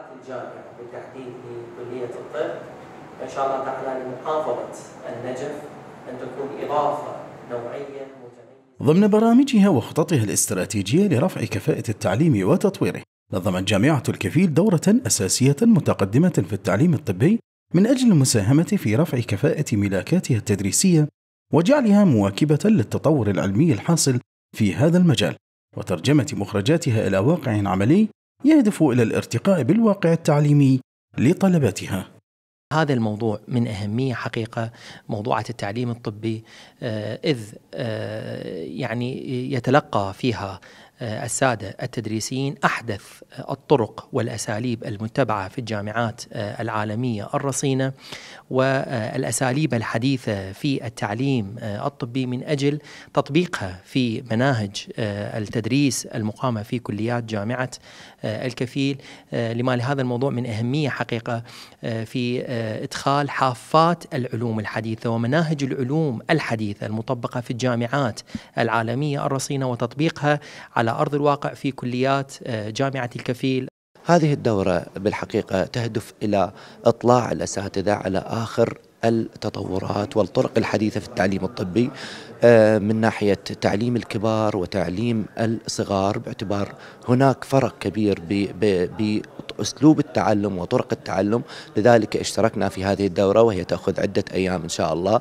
التحصيلات بالتحديد في كلية الطب إن شاء الله تعالى لمحافظة النجف أن تكون إضافة نوعية ضمن برامجها وخططها الاستراتيجية لرفع كفاءة التعليم وتطويره نظمت جامعة الكفيل دورة أساسية متقدمة في التعليم الطبي من أجل المساهمة في رفع كفاءة ملاكاتها التدريسية وجعلها مواكبة للتطور العلمي الحاصل في هذا المجال وترجمة مخرجاتها إلى واقع عملي يهدف إلى الارتقاء بالواقع التعليمي لطلبتها هذا الموضوع من أهمية حقيقة موضوعة التعليم الطبي آه، إذ آه، يعني يتلقى فيها آه، الساده التدريسيين احدث آه، الطرق والاساليب المتبعه في الجامعات آه، العالميه الرصينه والاساليب الحديثه في التعليم الطبي من اجل تطبيقها في مناهج التدريس المقامه في كليات جامعه الكفيل لما لهذا الموضوع من اهميه حقيقه في ادخال حافات العلوم الحديثه ومناهج العلوم الحديثه المطبقه في الجامعات العالميه الرصينه وتطبيقها على أرض الواقع في كليات آه، جامعة الكفيل هذه الدورة بالحقيقة تهدف إلى إطلاع الأساتذة على آخر التطورات والطرق الحديثة في التعليم الطبي آه، من ناحية تعليم الكبار وتعليم الصغار باعتبار هناك فرق كبير بأسلوب التعلم وطرق التعلم لذلك اشتركنا في هذه الدورة وهي تأخذ عدة أيام إن شاء الله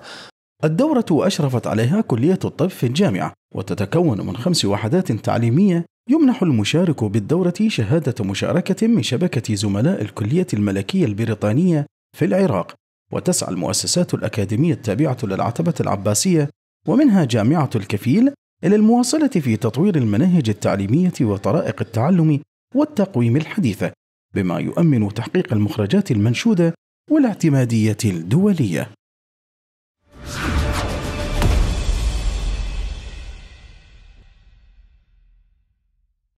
الدورة أشرفت عليها كلية الطب في الجامعة وتتكون من خمس وحدات تعليمية يمنح المشارك بالدورة شهادة مشاركة من شبكة زملاء الكلية الملكية البريطانية في العراق وتسعى المؤسسات الأكاديمية التابعة للعتبة العباسية ومنها جامعة الكفيل إلى المواصلة في تطوير المناهج التعليمية وطرائق التعلم والتقويم الحديثة بما يؤمن تحقيق المخرجات المنشودة والاعتمادية الدولية